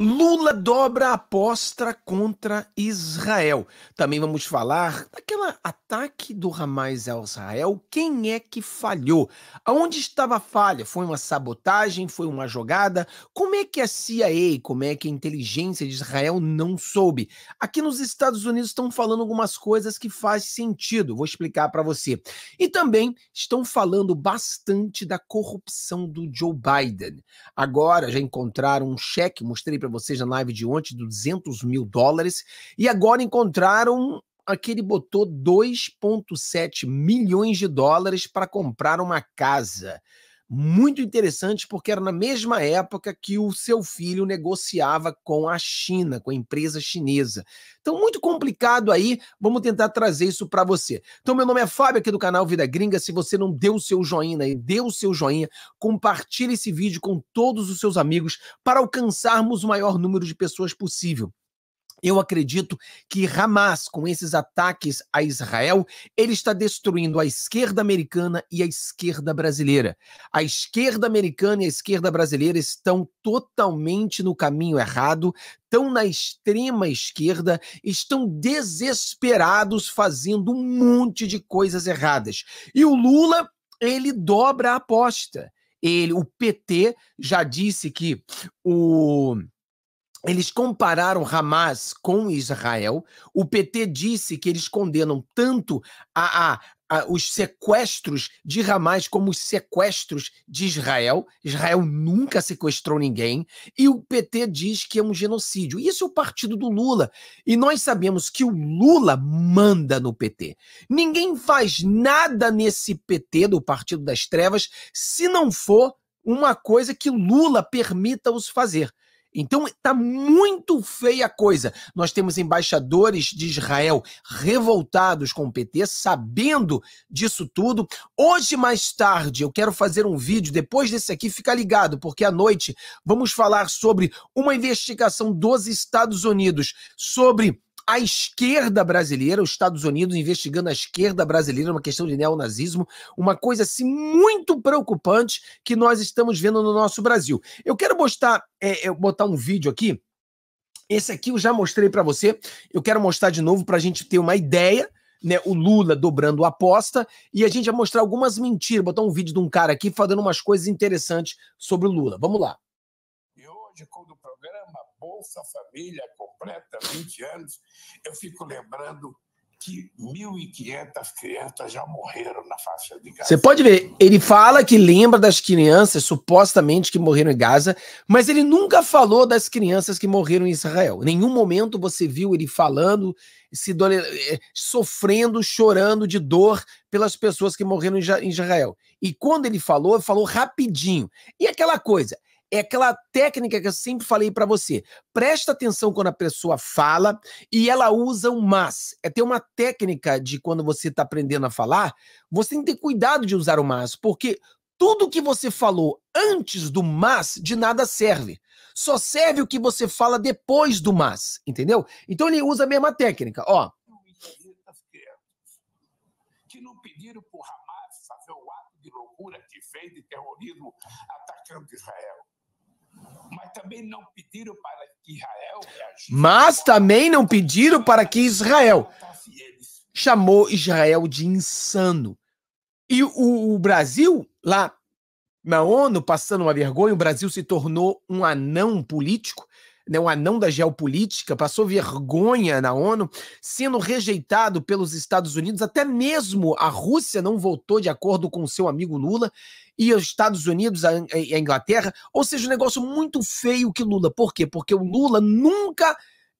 Lula dobra a aposta contra Israel. Também vamos falar daquele ataque do Hamas ao Israel. Quem é que falhou? Aonde estava a falha? Foi uma sabotagem? Foi uma jogada? Como é que a CIA, como é que a inteligência de Israel não soube? Aqui nos Estados Unidos estão falando algumas coisas que fazem sentido. Vou explicar para você. E também estão falando bastante da corrupção do Joe Biden. Agora já encontraram um cheque, mostrei para para vocês na live de ontem, 200 mil dólares. E agora encontraram aquele botou 2,7 milhões de dólares para comprar uma casa muito interessante porque era na mesma época que o seu filho negociava com a China, com a empresa chinesa. Então, muito complicado aí, vamos tentar trazer isso para você. Então, meu nome é Fábio, aqui do canal Vida Gringa. Se você não deu o seu joinha aí, dê o seu joinha, compartilhe esse vídeo com todos os seus amigos para alcançarmos o maior número de pessoas possível. Eu acredito que Hamas, com esses ataques a Israel, ele está destruindo a esquerda americana e a esquerda brasileira. A esquerda americana e a esquerda brasileira estão totalmente no caminho errado, estão na extrema esquerda, estão desesperados fazendo um monte de coisas erradas. E o Lula, ele dobra a aposta. Ele, o PT já disse que o eles compararam Hamas com Israel. O PT disse que eles condenam tanto a, a, a, os sequestros de Hamas como os sequestros de Israel. Israel nunca sequestrou ninguém. E o PT diz que é um genocídio. Isso é o partido do Lula. E nós sabemos que o Lula manda no PT. Ninguém faz nada nesse PT, do Partido das Trevas, se não for uma coisa que Lula permita-os fazer. Então está muito feia a coisa. Nós temos embaixadores de Israel revoltados com o PT, sabendo disso tudo. Hoje mais tarde eu quero fazer um vídeo depois desse aqui, fica ligado, porque à noite vamos falar sobre uma investigação dos Estados Unidos sobre a esquerda brasileira, os Estados Unidos investigando a esquerda brasileira, uma questão de neonazismo, uma coisa assim muito preocupante que nós estamos vendo no nosso Brasil. Eu quero mostrar, é, eu botar um vídeo aqui. Esse aqui eu já mostrei para você. Eu quero mostrar de novo para a gente ter uma ideia. Né, o Lula dobrando a aposta e a gente vai mostrar algumas mentiras, botar um vídeo de um cara aqui falando umas coisas interessantes sobre o Lula. Vamos lá. E hoje, quando Bolsa Família completa 20 anos, eu fico lembrando que 1.500 crianças já morreram na faixa de Gaza. Você pode ver, ele fala que lembra das crianças supostamente que morreram em Gaza, mas ele nunca falou das crianças que morreram em Israel. Em nenhum momento você viu ele falando, se dole... Eh, sofrendo, chorando de dor pelas pessoas que morreram em Israel. E quando ele falou, falou rapidinho. E aquela coisa, é aquela técnica que eu sempre falei para você. Presta atenção quando a pessoa fala e ela usa um mas. É ter uma técnica de quando você está aprendendo a falar, você tem que ter cuidado de usar o mas, porque tudo que você falou antes do mas de nada serve. Só serve o que você fala depois do mas, entendeu? Então ele usa a mesma técnica, ó. Que não pediram por Hamas fazer o ato de loucura que fez de terrorismo atacando Israel. Mas também não pediram para que Israel Mas também não pediram para que Israel chamou Israel de insano. E o, o Brasil, lá na ONU, passando uma vergonha, o Brasil se tornou um anão político né, um anão da geopolítica, passou vergonha na ONU, sendo rejeitado pelos Estados Unidos, até mesmo a Rússia não votou de acordo com seu amigo Lula, e os Estados Unidos, a, a Inglaterra, ou seja, um negócio muito feio que Lula. Por quê? Porque o Lula nunca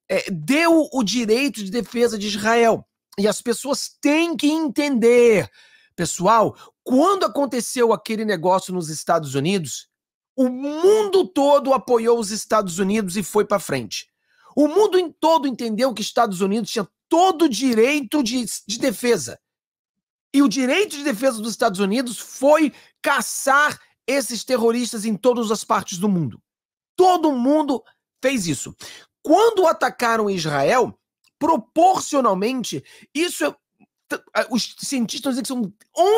é, deu o direito de defesa de Israel. E as pessoas têm que entender. Pessoal, quando aconteceu aquele negócio nos Estados Unidos, o mundo todo apoiou os Estados Unidos e foi para frente. O mundo em todo entendeu que Estados Unidos tinha todo o direito de, de defesa. E o direito de defesa dos Estados Unidos foi caçar esses terroristas em todas as partes do mundo. Todo mundo fez isso. Quando atacaram Israel, proporcionalmente, isso é, os cientistas dizem que são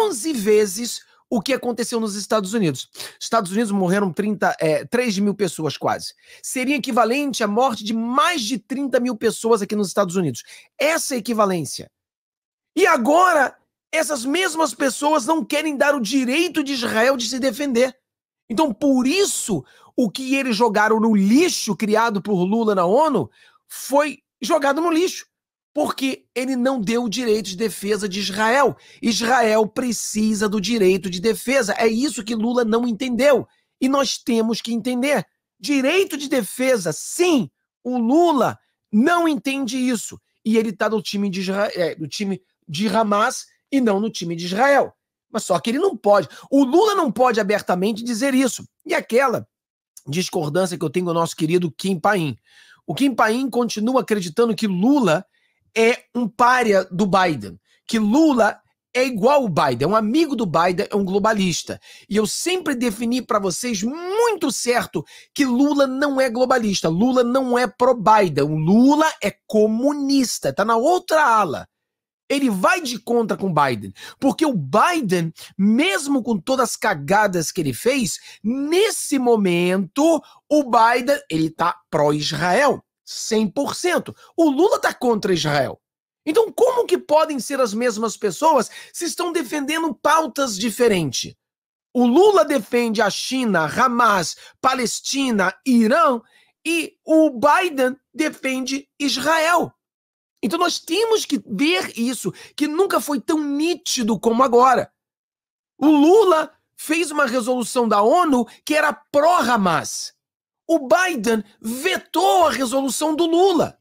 11 vezes o que aconteceu nos Estados Unidos. Estados Unidos morreram 30, é, 3 mil pessoas quase. Seria equivalente à morte de mais de 30 mil pessoas aqui nos Estados Unidos. Essa é a equivalência. E agora, essas mesmas pessoas não querem dar o direito de Israel de se defender. Então, por isso, o que eles jogaram no lixo criado por Lula na ONU foi jogado no lixo. Porque ele não deu o direito de defesa de Israel. Israel precisa do direito de defesa. É isso que Lula não entendeu. E nós temos que entender. Direito de defesa, sim. O Lula não entende isso. E ele está no time de Israel, é, no time de Hamas e não no time de Israel. Mas só que ele não pode. O Lula não pode abertamente dizer isso. E aquela discordância que eu tenho com o nosso querido Kim Paim. O Kim Paim continua acreditando que Lula é um párea do Biden, que Lula é igual o Biden, é um amigo do Biden, é um globalista. E eu sempre defini para vocês muito certo que Lula não é globalista, Lula não é pro-Biden, Lula é comunista, tá na outra ala. Ele vai de contra com Biden, porque o Biden, mesmo com todas as cagadas que ele fez, nesse momento o Biden, ele tá pró-Israel. 100%. O Lula está contra Israel. Então, como que podem ser as mesmas pessoas se estão defendendo pautas diferentes? O Lula defende a China, Hamas, Palestina, Irã e o Biden defende Israel. Então nós temos que ver isso, que nunca foi tão nítido como agora. O Lula fez uma resolução da ONU que era pró-Hamas o Biden vetou a resolução do Lula.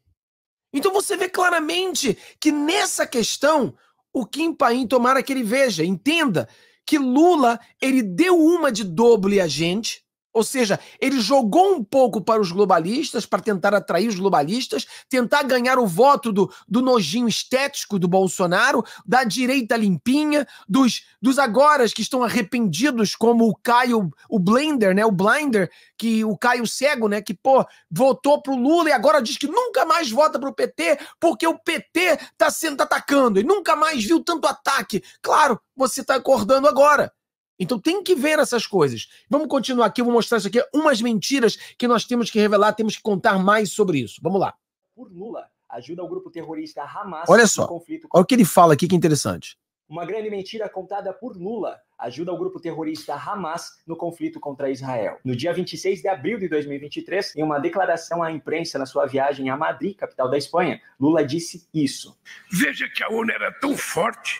Então você vê claramente que nessa questão, o Kim Paim, tomara que ele veja, entenda que Lula, ele deu uma de doble agente, ou seja, ele jogou um pouco para os globalistas, para tentar atrair os globalistas, tentar ganhar o voto do, do nojinho estético do Bolsonaro, da direita limpinha, dos, dos agora que estão arrependidos, como o Caio, o Blender, né? O Blinder, que o Caio Cego, né? Que, pô, votou pro Lula e agora diz que nunca mais vota pro PT, porque o PT tá sendo atacando e nunca mais viu tanto ataque. Claro, você tá acordando agora. Então tem que ver essas coisas. Vamos continuar aqui, eu vou mostrar isso aqui, umas mentiras que nós temos que revelar, temos que contar mais sobre isso. Vamos lá. Por Lula, ajuda o grupo terrorista Hamas Olha só, conflito. Olha o que ele fala aqui que é interessante. Uma grande mentira contada por Lula ajuda o grupo terrorista Hamas no conflito contra Israel. No dia 26 de abril de 2023, em uma declaração à imprensa na sua viagem a Madrid, capital da Espanha, Lula disse isso. Veja que a ONU era tão forte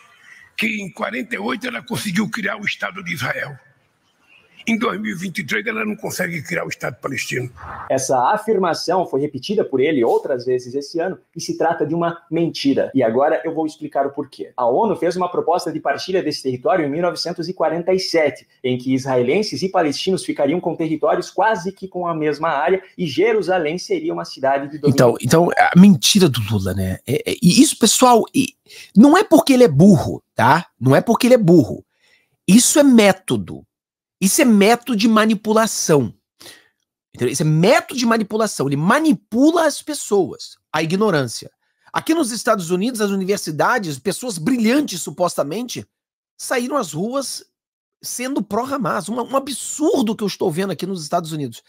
que em 48 ela conseguiu criar o Estado de Israel. Em 2023 ela não consegue criar o Estado palestino. Essa afirmação foi repetida por ele outras vezes esse ano e se trata de uma mentira. E agora eu vou explicar o porquê. A ONU fez uma proposta de partilha desse território em 1947, em que israelenses e palestinos ficariam com territórios quase que com a mesma área e Jerusalém seria uma cidade de domínio. Então, então a mentira do Lula, né? E é, é, isso, pessoal, é, não é porque ele é burro tá? Não é porque ele é burro. Isso é método. Isso é método de manipulação. Entendeu? Isso é método de manipulação. Ele manipula as pessoas, a ignorância. Aqui nos Estados Unidos, as universidades, pessoas brilhantes supostamente, saíram às ruas sendo pró ramaz Um, um absurdo que eu estou vendo aqui nos Estados Unidos.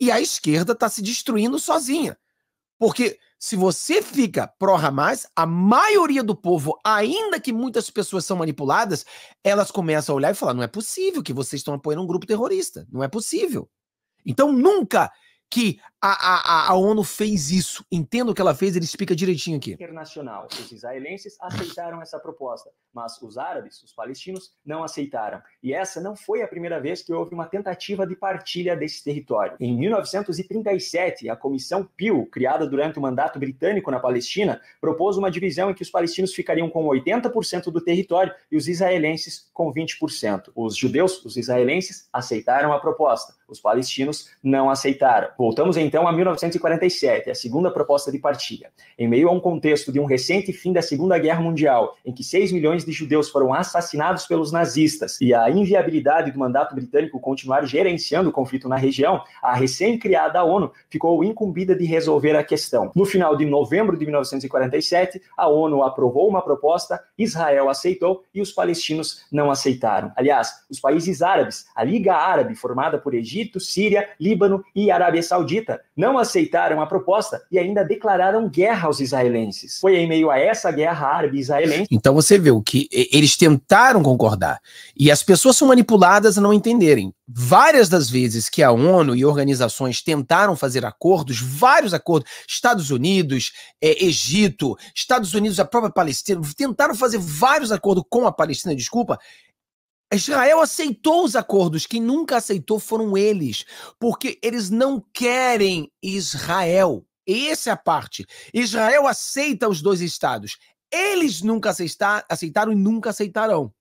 E a esquerda está se destruindo sozinha. Porque se você fica pró Hamas, a maioria do povo, ainda que muitas pessoas são manipuladas, elas começam a olhar e falar: não é possível que vocês estão apoiando um grupo terrorista, não é possível. Então nunca que a, a, a ONU fez isso. Entendo o que ela fez, ele explica direitinho aqui. Internacional. Os israelenses aceitaram essa proposta, mas os árabes, os palestinos, não aceitaram. E essa não foi a primeira vez que houve uma tentativa de partilha desse território. Em 1937, a Comissão Pio, criada durante o mandato britânico na Palestina, propôs uma divisão em que os palestinos ficariam com 80% do território e os israelenses com 20%. Os judeus, os israelenses, aceitaram a proposta. Os palestinos não aceitaram. Voltamos em então a 1947, a segunda proposta de partilha. Em meio a um contexto de um recente fim da Segunda Guerra Mundial, em que 6 milhões de judeus foram assassinados pelos nazistas e a inviabilidade do mandato britânico continuar gerenciando o conflito na região, a recém-criada ONU ficou incumbida de resolver a questão. No final de novembro de 1947, a ONU aprovou uma proposta, Israel aceitou e os palestinos não aceitaram. Aliás, os países árabes, a Liga Árabe, formada por Egito, Síria, Líbano e Arábia Saudita, não aceitaram a proposta e ainda declararam guerra aos israelenses. Foi em meio a essa guerra árabe-israelense. Então você vê o que eles tentaram concordar e as pessoas são manipuladas a não entenderem. Várias das vezes que a ONU e organizações tentaram fazer acordos, vários acordos, Estados Unidos, é, Egito, Estados Unidos, a própria Palestina, tentaram fazer vários acordos com a Palestina, desculpa, Israel aceitou os acordos, quem nunca aceitou foram eles, porque eles não querem Israel. Essa é a parte. Israel aceita os dois estados. Eles nunca aceitaram, e nunca aceitarão.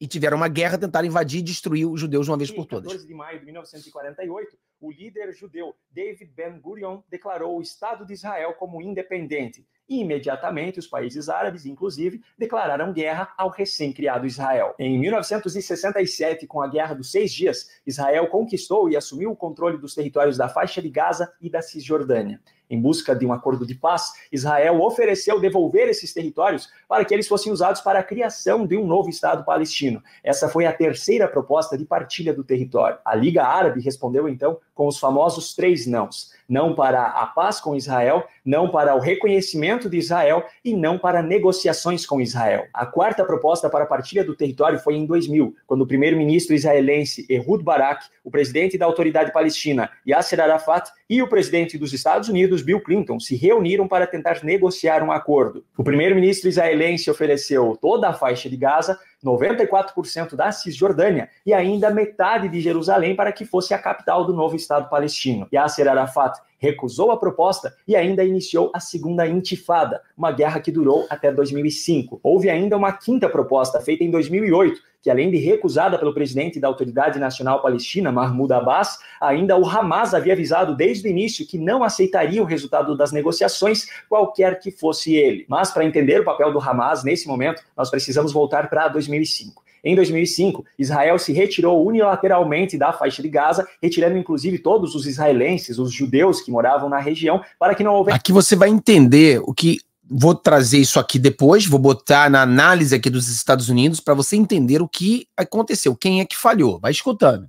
E tiveram uma guerra, tentaram invadir e destruir os judeus uma vez por todas. Em 14 de maio de 1948, o líder judeu David Ben-Gurion declarou o Estado de Israel como independente. E imediatamente os países árabes, inclusive, declararam guerra ao recém-criado Israel. Em 1967, com a Guerra dos Seis Dias, Israel conquistou e assumiu o controle dos territórios da Faixa de Gaza e da Cisjordânia em busca de um acordo de paz, Israel ofereceu devolver esses territórios para que eles fossem usados para a criação de um novo Estado palestino. Essa foi a terceira proposta de partilha do território. A Liga Árabe respondeu então com os famosos três nãos: não para a paz com Israel, não para o reconhecimento de Israel e não para negociações com Israel. A quarta proposta para a partilha do território foi em 2000, quando o primeiro-ministro israelense Ehud Barak, o presidente da autoridade palestina Yasser Arafat e o presidente dos Estados Unidos, Bill Clinton, se reuniram para tentar negociar um acordo. O primeiro-ministro israelense ofereceu toda a faixa de Gaza 94% da Cisjordânia e ainda metade de Jerusalém para que fosse a capital do novo Estado palestino. Yasser Arafat recusou a proposta e ainda iniciou a Segunda Intifada, uma guerra que durou até 2005. Houve ainda uma quinta proposta, feita em 2008, que além de recusada pelo presidente da Autoridade Nacional Palestina, Mahmoud Abbas, ainda o Hamas havia avisado desde o início que não aceitaria o resultado das negociações, qualquer que fosse ele. Mas para entender o papel do Hamas nesse momento, nós precisamos voltar para 2005. 2005. Em 2005, Israel se retirou unilateralmente da faixa de Gaza, retirando inclusive todos os israelenses, os judeus que moravam na região, para que não houvesse. Aqui você vai entender o que vou trazer isso aqui depois, vou botar na análise aqui dos Estados Unidos para você entender o que aconteceu, quem é que falhou. Vai escutando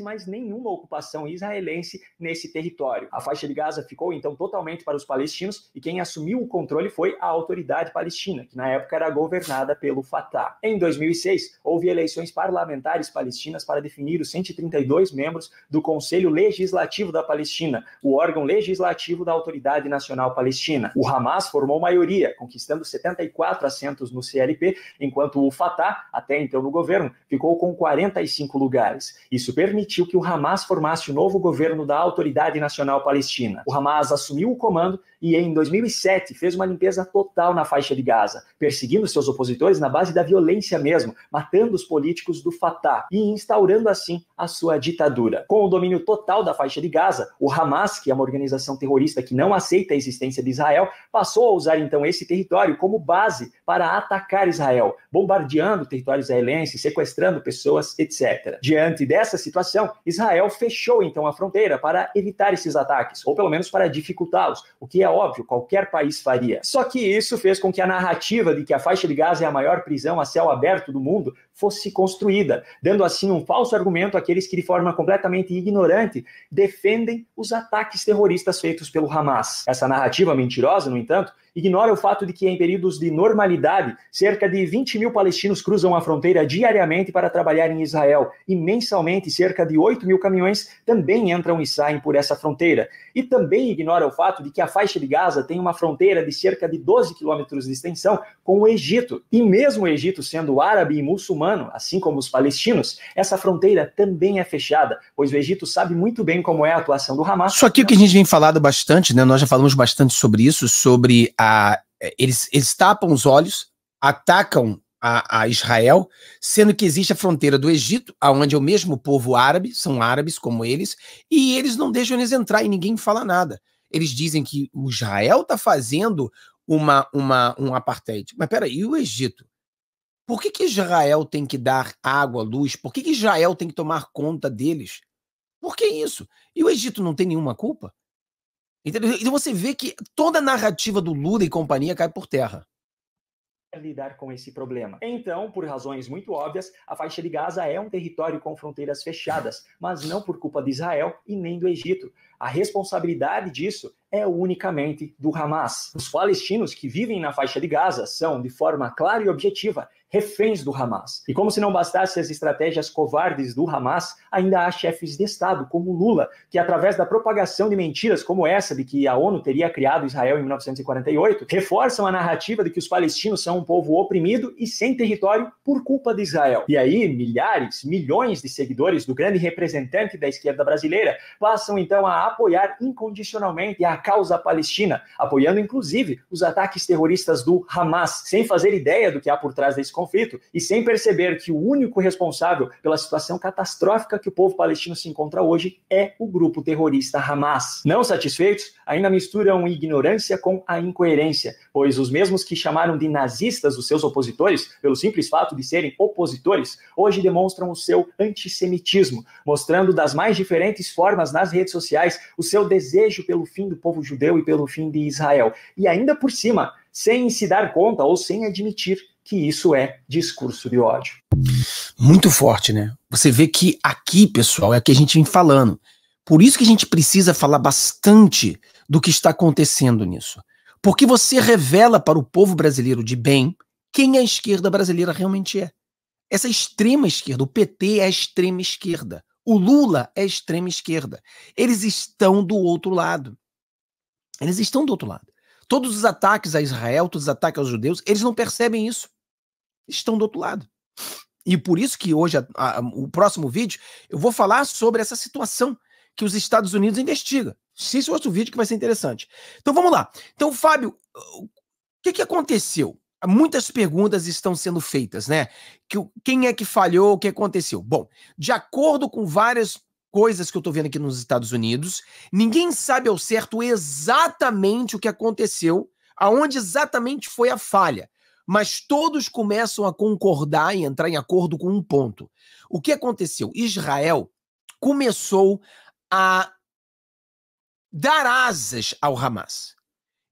mais nenhuma ocupação israelense nesse território. A faixa de Gaza ficou então totalmente para os palestinos e quem assumiu o controle foi a autoridade palestina, que na época era governada pelo Fatah. Em 2006, houve eleições parlamentares palestinas para definir os 132 membros do Conselho Legislativo da Palestina, o órgão legislativo da Autoridade Nacional Palestina. O Hamas formou maioria, conquistando 74 assentos no CLP, enquanto o Fatah, até então no governo, ficou com 45 lugares. Isso permitiu permitiu que o Hamas formasse o novo governo da Autoridade Nacional Palestina. O Hamas assumiu o comando e, em 2007, fez uma limpeza total na faixa de Gaza, perseguindo seus opositores na base da violência mesmo, matando os políticos do Fatah e instaurando assim a sua ditadura. Com o domínio total da faixa de Gaza, o Hamas, que é uma organização terrorista que não aceita a existência de Israel, passou a usar então esse território como base para atacar Israel, bombardeando territórios israelenses, sequestrando pessoas, etc. Diante dessa situação, situação, Israel fechou então a fronteira para evitar esses ataques, ou pelo menos para dificultá-los, o que é óbvio, qualquer país faria. Só que isso fez com que a narrativa de que a faixa de Gaza é a maior prisão a céu aberto do mundo fosse construída, dando assim um falso argumento àqueles que, de forma completamente ignorante, defendem os ataques terroristas feitos pelo Hamas. Essa narrativa mentirosa, no entanto, ignora o fato de que, em períodos de normalidade, cerca de 20 mil palestinos cruzam a fronteira diariamente para trabalhar em Israel e mensalmente cerca de 8 mil caminhões também entram e saem por essa fronteira. E também ignora o fato de que a faixa de Gaza tem uma fronteira de cerca de 12 quilômetros de extensão com o Egito. E mesmo o Egito sendo árabe e muçulmano, muçulmano, assim como os palestinos, essa fronteira também é fechada, pois o Egito sabe muito bem como é a atuação do Hamas. Só que o que a gente vem falando bastante, né? Nós já falamos bastante sobre isso, sobre a. É, eles, eles tapam os olhos, atacam a, a, Israel, sendo que existe a fronteira do Egito, aonde é o mesmo povo árabe, são árabes como eles, e eles não deixam eles entrar e ninguém fala nada. Eles dizem que o Israel está fazendo uma, uma, um apartheid. Mas peraí, e o Egito? Por que, que Israel tem que dar água, luz? Por que, que Israel tem que tomar conta deles? Por que isso? E o Egito não tem nenhuma culpa? Entendeu? Então você vê que toda a narrativa do Lula e companhia cai por terra é lidar com esse problema. Então, por razões muito óbvias, a faixa de Gaza é um território com fronteiras fechadas, mas não por culpa de Israel e nem do Egito a responsabilidade disso é unicamente do Hamas. Os palestinos que vivem na faixa de Gaza são, de forma clara e objetiva, reféns do Hamas. E como se não bastasse as estratégias covardes do Hamas, ainda há chefes de Estado, como Lula, que através da propagação de mentiras como essa de que a ONU teria criado Israel em 1948, reforçam a narrativa de que os palestinos são um povo oprimido e sem território por culpa de Israel. E aí, milhares, milhões de seguidores do grande representante da esquerda brasileira passam então a apoiar incondicionalmente a causa palestina, apoiando inclusive os ataques terroristas do Hamas, sem fazer ideia do que há por trás desse conflito e sem perceber que o único responsável pela situação catastrófica que o povo palestino se encontra hoje é o grupo terrorista Hamas. Não satisfeitos, ainda misturam ignorância com a incoerência, pois os mesmos que chamaram de nazistas os seus opositores, pelo simples fato de serem opositores, hoje demonstram o seu antissemitismo, mostrando das mais diferentes formas nas redes sociais o seu desejo pelo fim do povo judeu e pelo fim de Israel. E ainda por cima, sem se dar conta ou sem admitir que isso é discurso de ódio. Muito forte, né? Você vê que aqui, pessoal, é que a gente vem falando. Por isso que a gente precisa falar bastante do que está acontecendo nisso. Porque você revela para o povo brasileiro de bem quem a esquerda brasileira realmente é. Essa extrema esquerda, o PT é a extrema esquerda. O Lula é extrema esquerda. Eles estão do outro lado. Eles estão do outro lado. Todos os ataques a Israel, todos os ataques aos judeus, eles não percebem isso. Estão do outro lado. E por isso que hoje, a, a, o próximo vídeo, eu vou falar sobre essa situação que os Estados Unidos investiga. Se o outro vídeo que vai ser interessante. Então vamos lá. Então, Fábio, o que, que aconteceu? muitas perguntas estão sendo feitas, né? Que, quem é que falhou, o que aconteceu? Bom, de acordo com várias coisas que eu estou vendo aqui nos Estados Unidos, ninguém sabe ao certo exatamente o que aconteceu, aonde exatamente foi a falha. Mas todos começam a concordar e entrar em acordo com um ponto. O que aconteceu? Israel começou a dar asas ao Hamas.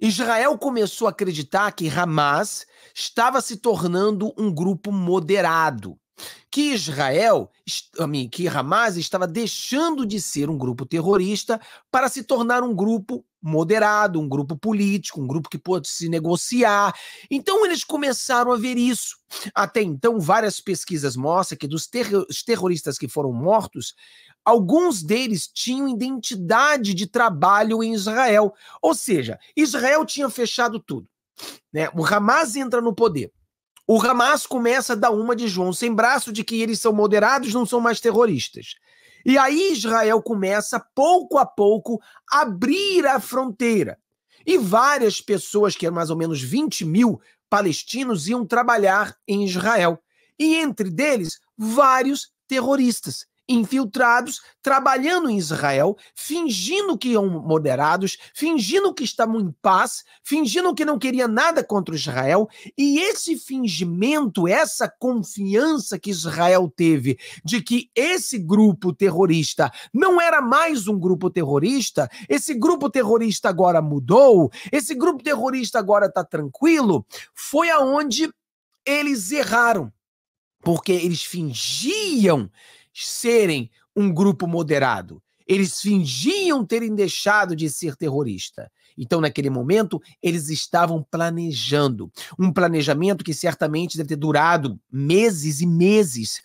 Israel começou a acreditar que Hamas estava se tornando um grupo moderado, que Israel, que Hamas estava deixando de ser um grupo terrorista para se tornar um grupo moderado, um grupo político, um grupo que pode se negociar. Então eles começaram a ver isso. Até então, várias pesquisas mostram que dos terroristas que foram mortos, Alguns deles tinham identidade de trabalho em Israel. Ou seja, Israel tinha fechado tudo. Né? O Hamas entra no poder. O Hamas começa a dar uma de João sem braço de que eles são moderados, não são mais terroristas. E aí Israel começa, pouco a pouco, a abrir a fronteira. E várias pessoas, que eram mais ou menos 20 mil palestinos, iam trabalhar em Israel. E entre deles, vários terroristas infiltrados trabalhando em Israel, fingindo que iam moderados, fingindo que estavam em paz, fingindo que não queria nada contra Israel, e esse fingimento, essa confiança que Israel teve de que esse grupo terrorista não era mais um grupo terrorista, esse grupo terrorista agora mudou, esse grupo terrorista agora está tranquilo, foi aonde eles erraram porque eles fingiam serem um grupo moderado. Eles fingiam terem deixado de ser terrorista. Então, naquele momento, eles estavam planejando. Um planejamento que certamente deve ter durado meses e meses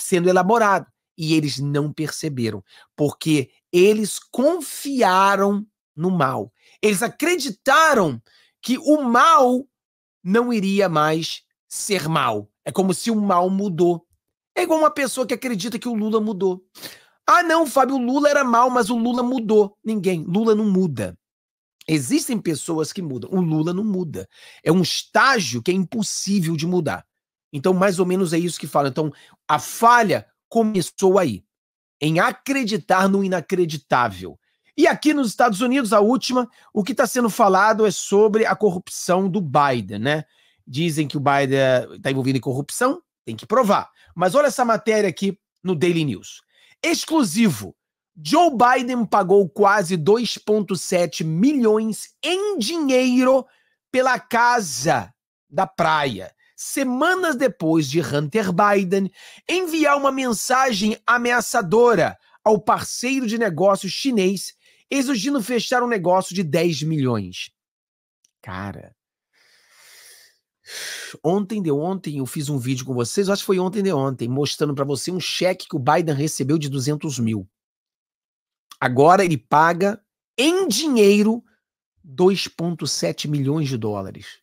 sendo elaborado. E eles não perceberam, porque eles confiaram no mal. Eles acreditaram que o mal não iria mais ser mal. É como se o mal mudou. É igual uma pessoa que acredita que o Lula mudou. Ah, não, Fábio, o Lula era mal, mas o Lula mudou. Ninguém. Lula não muda. Existem pessoas que mudam. O Lula não muda. É um estágio que é impossível de mudar. Então, mais ou menos é isso que fala. Então, a falha começou aí, em acreditar no inacreditável. E aqui nos Estados Unidos, a última, o que está sendo falado é sobre a corrupção do Biden, né? Dizem que o Biden está envolvido em corrupção, tem que provar. Mas olha essa matéria aqui no Daily News. Exclusivo. Joe Biden pagou quase 2,7 milhões em dinheiro pela casa da praia, semanas depois de Hunter Biden enviar uma mensagem ameaçadora ao parceiro de negócios chinês, exigindo fechar um negócio de 10 milhões. Cara, Ontem de ontem eu fiz um vídeo com vocês, acho que foi ontem de ontem, mostrando para você um cheque que o Biden recebeu de 200 mil. Agora ele paga em dinheiro 2,7 milhões de dólares.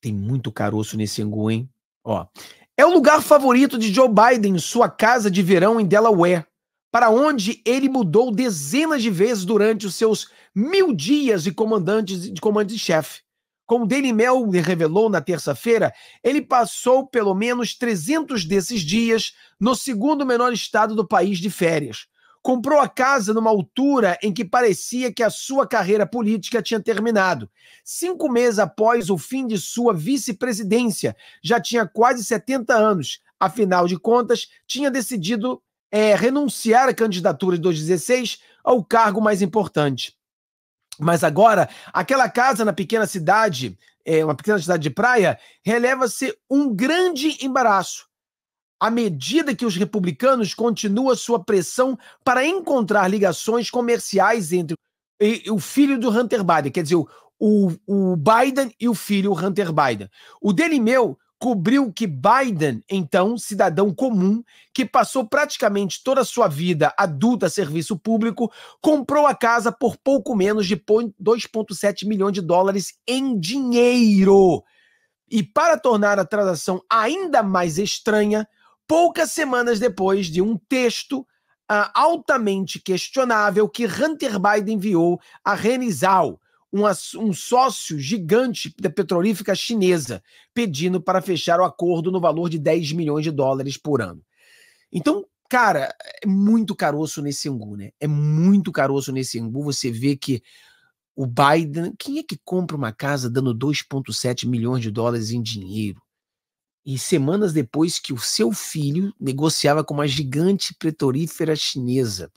Tem muito caroço nesse angu, hein? Ó, é o lugar favorito de Joe Biden, sua casa de verão em Delaware, para onde ele mudou dezenas de vezes durante os seus mil dias de comandante de, comandante chefe. Como Daily Mail revelou na terça-feira, ele passou pelo menos 300 desses dias no segundo menor estado do país de férias. Comprou a casa numa altura em que parecia que a sua carreira política tinha terminado. Cinco meses após o fim de sua vice-presidência, já tinha quase 70 anos. Afinal de contas, tinha decidido é, renunciar à candidatura de 2016 ao cargo mais importante. Mas agora, aquela casa na pequena cidade, é, uma pequena cidade de praia, releva-se um grande embaraço. À medida que os republicanos continuam sua pressão para encontrar ligações comerciais entre o filho do Hunter Biden, quer dizer, o, o Biden e o filho Hunter Biden. O dele meu cobriu que Biden, então cidadão comum, que passou praticamente toda a sua vida adulta a serviço público, comprou a casa por pouco menos de 2,7 milhões de dólares em dinheiro. E para tornar a transação ainda mais estranha, poucas semanas depois de um texto uh, altamente questionável que Hunter Biden enviou a Renizal, um sócio gigante da petrolífica chinesa, pedindo para fechar o acordo no valor de 10 milhões de dólares por ano. Então, cara, é muito caroço nesse angu, né? É muito caroço nesse angu. Você vê que o Biden. Quem é que compra uma casa dando 2,7 milhões de dólares em dinheiro? E semanas depois que o seu filho negociava com uma gigante petrolífera chinesa.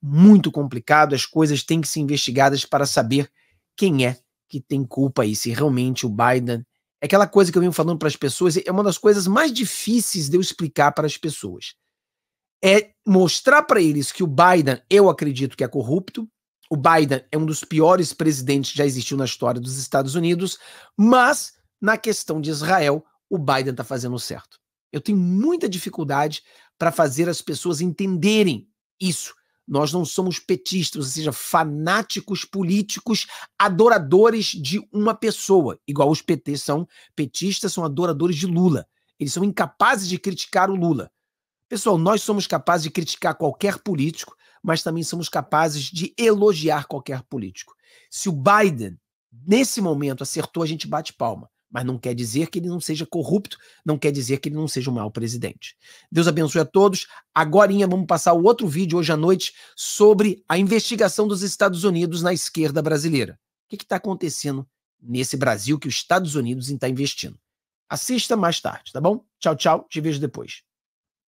Muito complicado, as coisas têm que ser investigadas para saber quem é que tem culpa aí, se realmente o Biden. É aquela coisa que eu venho falando para as pessoas, é uma das coisas mais difíceis de eu explicar para as pessoas. É mostrar para eles que o Biden, eu acredito que é corrupto, o Biden é um dos piores presidentes que já existiu na história dos Estados Unidos, mas na questão de Israel, o Biden está fazendo certo. Eu tenho muita dificuldade para fazer as pessoas entenderem isso, nós não somos petistas, ou seja, fanáticos políticos, adoradores de uma pessoa, igual os PT são petistas, são adoradores de Lula. Eles são incapazes de criticar o Lula. Pessoal, nós somos capazes de criticar qualquer político, mas também somos capazes de elogiar qualquer político. Se o Biden, nesse momento, acertou, a gente bate palma mas não quer dizer que ele não seja corrupto, não quer dizer que ele não seja um mau presidente. Deus abençoe a todos. Agora vamos passar o outro vídeo hoje à noite sobre a investigação dos Estados Unidos na esquerda brasileira. O que está acontecendo nesse Brasil que os Estados Unidos está investindo? Assista mais tarde, tá bom? Tchau, tchau. Te vejo depois.